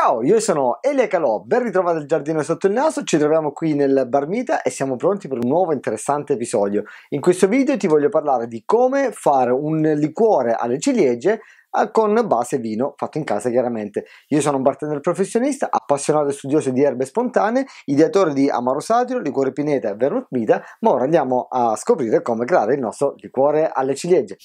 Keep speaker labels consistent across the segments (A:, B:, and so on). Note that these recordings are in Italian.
A: Ciao, io sono Elia Calò, ben ritrovato al giardino sotto il naso, ci troviamo qui nel Barmita e siamo pronti per un nuovo interessante episodio. In questo video ti voglio parlare di come fare un liquore alle ciliegie eh, con base vino fatto in casa chiaramente. Io sono un bartender professionista, appassionato e studioso di erbe spontanee, ideatore di Amaro Satiro, liquore pineta e vermouth ma ora andiamo a scoprire come creare il nostro liquore alle ciliegie.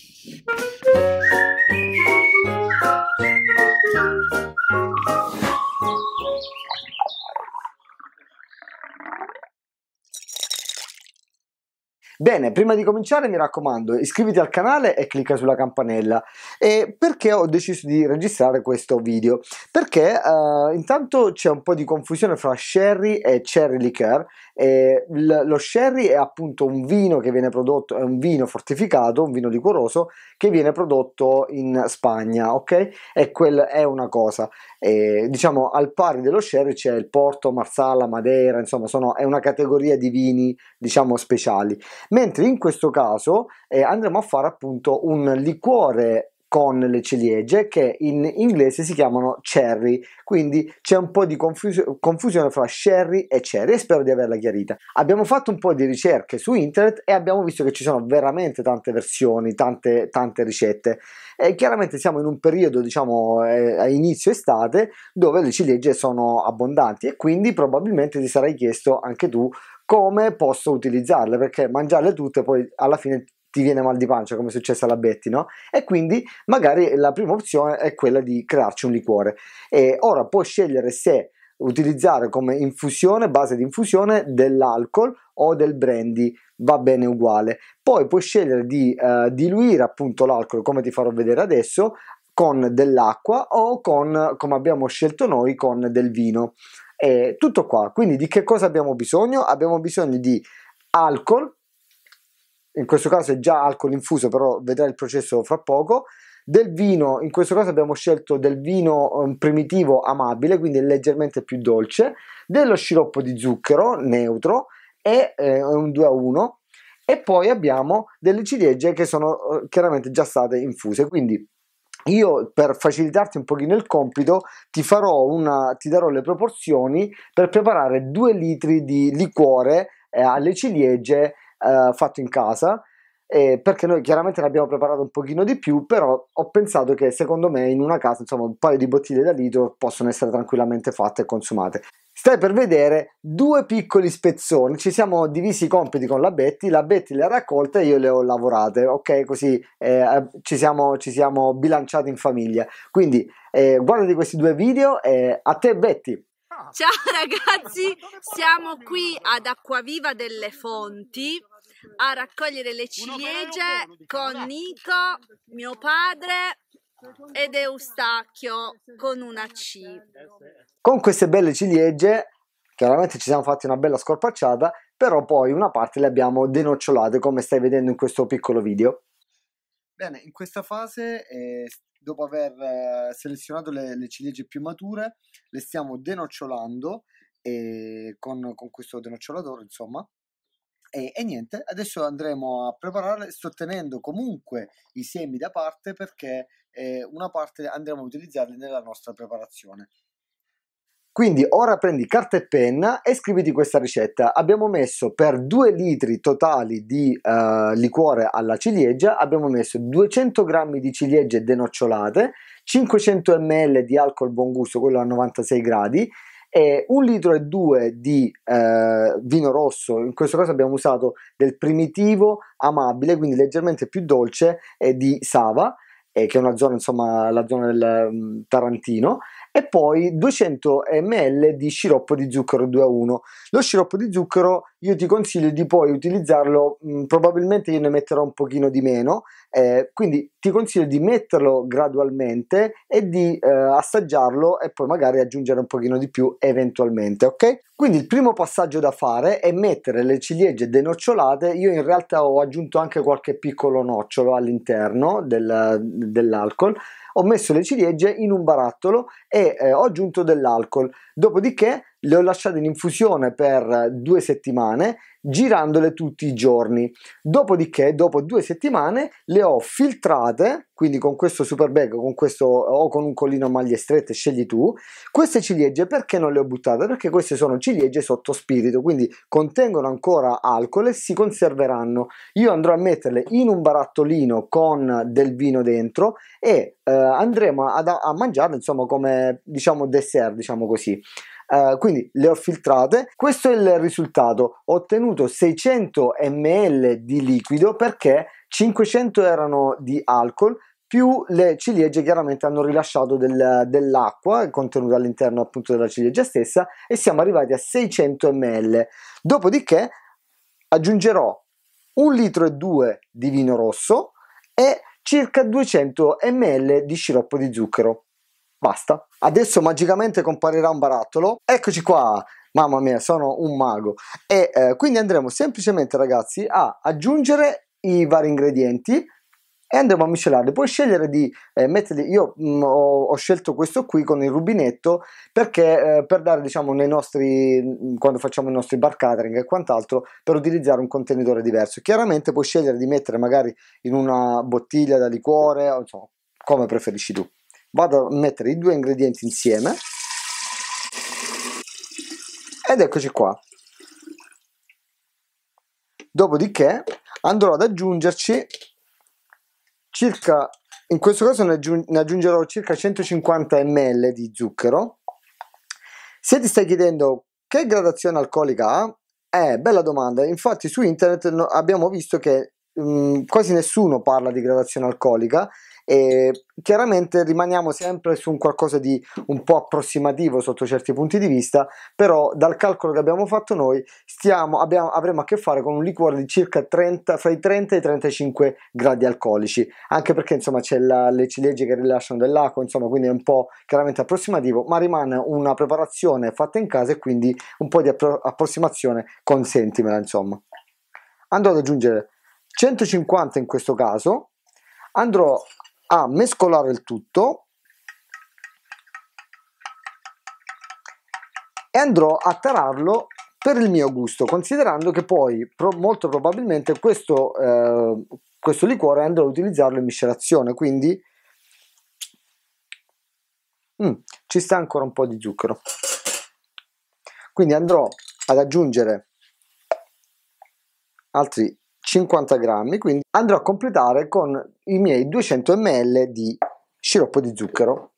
A: Bene, prima di cominciare mi raccomando iscriviti al canale e clicca sulla campanella e perché ho deciso di registrare questo video? Perché uh, intanto c'è un po' di confusione fra sherry e cherry liqueur. E l- lo sherry è appunto un vino che viene prodotto, è un vino fortificato, un vino liquoroso che viene prodotto in Spagna, ok? E quella è una cosa. E, diciamo al pari dello sherry c'è il Porto, Marsala, Madeira, insomma, sono, è una categoria di vini, diciamo, speciali. Mentre in questo caso eh, andremo a fare appunto un liquore con le ciliegie che in inglese si chiamano cherry, quindi c'è un po' di confus- confusione fra sherry e cherry e spero di averla chiarita. Abbiamo fatto un po' di ricerche su internet e abbiamo visto che ci sono veramente tante versioni, tante, tante ricette e chiaramente siamo in un periodo diciamo eh, a inizio estate dove le ciliegie sono abbondanti e quindi probabilmente ti sarai chiesto anche tu come posso utilizzarle perché mangiarle tutte poi alla fine ti viene mal di pancia, come è successo alla Betty, no? E quindi magari la prima opzione è quella di crearci un liquore. E ora puoi scegliere se utilizzare come infusione, base di infusione dell'alcol o del brandy, va bene uguale. Poi puoi scegliere di eh, diluire appunto l'alcol, come ti farò vedere adesso, con dell'acqua o con, come abbiamo scelto noi, con del vino. E tutto qua. Quindi di che cosa abbiamo bisogno? Abbiamo bisogno di alcol in questo caso è già alcol infuso, però vedrai il processo fra poco. Del vino, in questo caso abbiamo scelto del vino ehm, primitivo amabile, quindi leggermente più dolce, dello sciroppo di zucchero neutro e eh, un 2 a 1 e poi abbiamo delle ciliegie che sono eh, chiaramente già state infuse, quindi io per facilitarti un pochino il compito ti, una, ti darò le proporzioni per preparare 2 litri di liquore eh, alle ciliegie eh, fatto in casa, eh, perché noi chiaramente ne abbiamo preparato un pochino di più, però ho pensato che secondo me in una casa, insomma, un paio di bottiglie da litro possono essere tranquillamente fatte e consumate. Stai per vedere due piccoli spezzoni, ci siamo divisi i compiti con la Betty, la Betty le ha raccolte e io le ho lavorate, ok? Così eh, ci, siamo, ci, siamo, bilanciati in famiglia. Quindi eh, guardati questi due video e a te Betty! Ciao ragazzi, siamo qui ad Acquaviva delle Fonti a raccogliere le ciliegie con Nico, mio padre ed Eustacchio con una C. Eh, eh. Con queste belle ciliegie chiaramente ci siamo fatti una bella scorpacciata, però poi una parte le abbiamo denocciolate come stai vedendo in questo piccolo video. Bene, in questa fase, eh, dopo aver eh, selezionato le, le, ciliegie più mature, le stiamo denocciolando eh, con, con questo denocciolatore, insomma, e, e, niente, adesso andremo a prepararle tenendo comunque i semi da parte perché eh, una parte andremo a utilizzarli nella nostra preparazione. Quindi ora prendi carta e penna e scriviti questa ricetta. Abbiamo messo per 2 litri totali di eh, liquore alla ciliegia, abbiamo messo 200 g di ciliegie denocciolate, 500 ml di alcol buon gusto, quello a 96 gradi, e un litro e due di eh, vino rosso, in questo caso abbiamo usato del primitivo amabile, quindi leggermente più dolce, eh, di Sava, eh, che è una zona, insomma, la zona del um, Tarantino, e poi 200 ml di sciroppo di zucchero 2 a 1. Lo sciroppo di zucchero io ti consiglio di poi utilizzarlo, mh, mm, probabilmente io ne metterò un pochino di meno, eh, quindi ti consiglio di metterlo gradualmente e di eh, assaggiarlo e poi magari aggiungere un pochino di più eventualmente, ok? Quindi il primo passaggio da fare è mettere le ciliegie denocciolate, io in realtà ho aggiunto anche qualche piccolo nocciolo all'interno del, dell'alcol, ho messo le ciliegie in un barattolo e eh, ho aggiunto dell'alcol, dopodiché le ho lasciate in infusione per due settimane girandole tutti i giorni. Dopodiché, dopo due settimane, le ho filtrate, quindi con questo super bag con questo, o con un collino a maglie strette, scegli tu. Queste ciliegie perché non le ho buttate? Perché queste sono ciliegie sotto spirito, quindi contengono ancora alcol e si conserveranno. Io andrò a metterle in un barattolino con del vino dentro e eh, andremo ad, a mangiarle, insomma, come diciamo dessert, diciamo così. Eh, quindi le ho filtrate questo è il risultato ho ottenuto 600 ml di liquido perché 500 erano di alcol più le ciliegie chiaramente hanno rilasciato del, dell'acqua contenuta all'interno appunto della ciliegia stessa e siamo arrivati a 600 ml dopodiché aggiungerò un litro e due di vino rosso e circa 200 ml di sciroppo di zucchero basta adesso magicamente comparirà un barattolo. Eccoci qua, mamma mia, sono un mago. E eh, quindi andremo semplicemente, ragazzi, a aggiungere i vari ingredienti e andremo a miscelarli. Puoi scegliere di eh, metterli. Io mh, mm, ho, ho, scelto questo qui con il rubinetto perché eh, per dare, diciamo, nei nostri mm, quando facciamo i nostri bar catering e quant'altro, per utilizzare un contenitore diverso. Chiaramente puoi scegliere di mettere magari in una bottiglia da liquore, o, insomma, come preferisci tu vado a mettere i due ingredienti insieme ed eccoci qua dopodiché andrò ad aggiungerci circa in questo caso ne, aggiungerò circa 150 ml di zucchero se ti stai chiedendo che gradazione alcolica ha è eh, bella domanda infatti su internet abbiamo visto che mh, quasi nessuno parla di gradazione alcolica e chiaramente rimaniamo sempre su un qualcosa di un po' approssimativo sotto certi punti di vista, però dal calcolo che abbiamo fatto noi stiamo, abbiamo, avremo a che fare con un liquore di circa 30, fra i 30 e i 35 gradi alcolici, anche perché insomma c'è la, le ciliegie che rilasciano dell'acqua, insomma quindi è un po' chiaramente approssimativo, ma rimane una preparazione fatta in casa e quindi un po' di appro- approssimazione consentimela insomma. Andrò ad aggiungere 150 in questo caso, andrò a mescolare il tutto e andrò a tararlo per il mio gusto considerando che poi pro molto probabilmente questo, eh, questo liquore andrò ad utilizzarlo in miscelazione quindi mm, ci sta ancora un po' di zucchero quindi andrò ad aggiungere altri 50 grammi, quindi andrò a completare con i miei 200 ml di sciroppo di zucchero.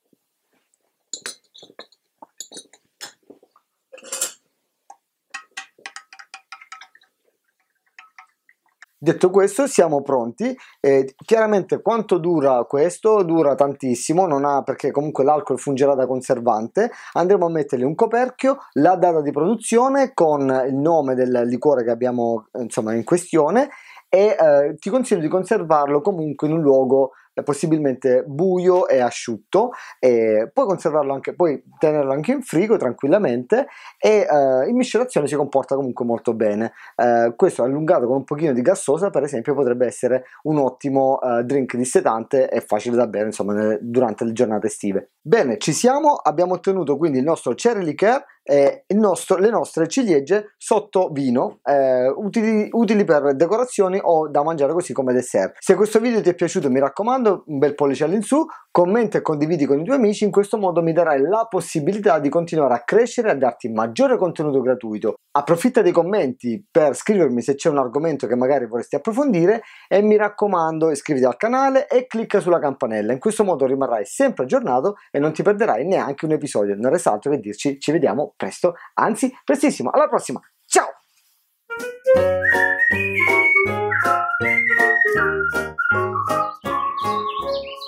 A: Detto questo, siamo pronti. Eh, chiaramente quanto dura questo? Dura tantissimo, non ha perché comunque l'alcol fungerà da conservante. Andremo a mettergli un coperchio, la data di produzione con il nome del liquore che abbiamo insomma in questione e eh, ti consiglio di conservarlo comunque in un luogo possibilmente buio e asciutto e puoi conservarlo anche puoi tenerlo anche in frigo tranquillamente e eh, in miscelazione si comporta comunque molto bene eh, questo allungato con un pochino di gassosa per esempio potrebbe essere un ottimo eh, drink dissetante e facile da bere insomma durante le giornate estive bene ci siamo abbiamo ottenuto quindi il nostro cherry liqueur eh, nostro, le nostre ciliegie sotto vino, eh, utili, utili, per decorazioni o da mangiare così come dessert. Se questo video ti è piaciuto mi raccomando un bel pollice all'insù, commenta e condividi con i tuoi amici, in questo modo mi darai la possibilità di continuare a crescere e a darti maggiore contenuto gratuito. Approfitta dei commenti per scrivermi se c'è un argomento che magari vorresti approfondire e mi raccomando iscriviti al canale e clicca sulla campanella, in questo modo rimarrai sempre aggiornato e non ti perderai neanche un episodio. Non resta altro che dirci ci vediamo presto, anzi prestissimo. Alla prossima, ciao! Thank you.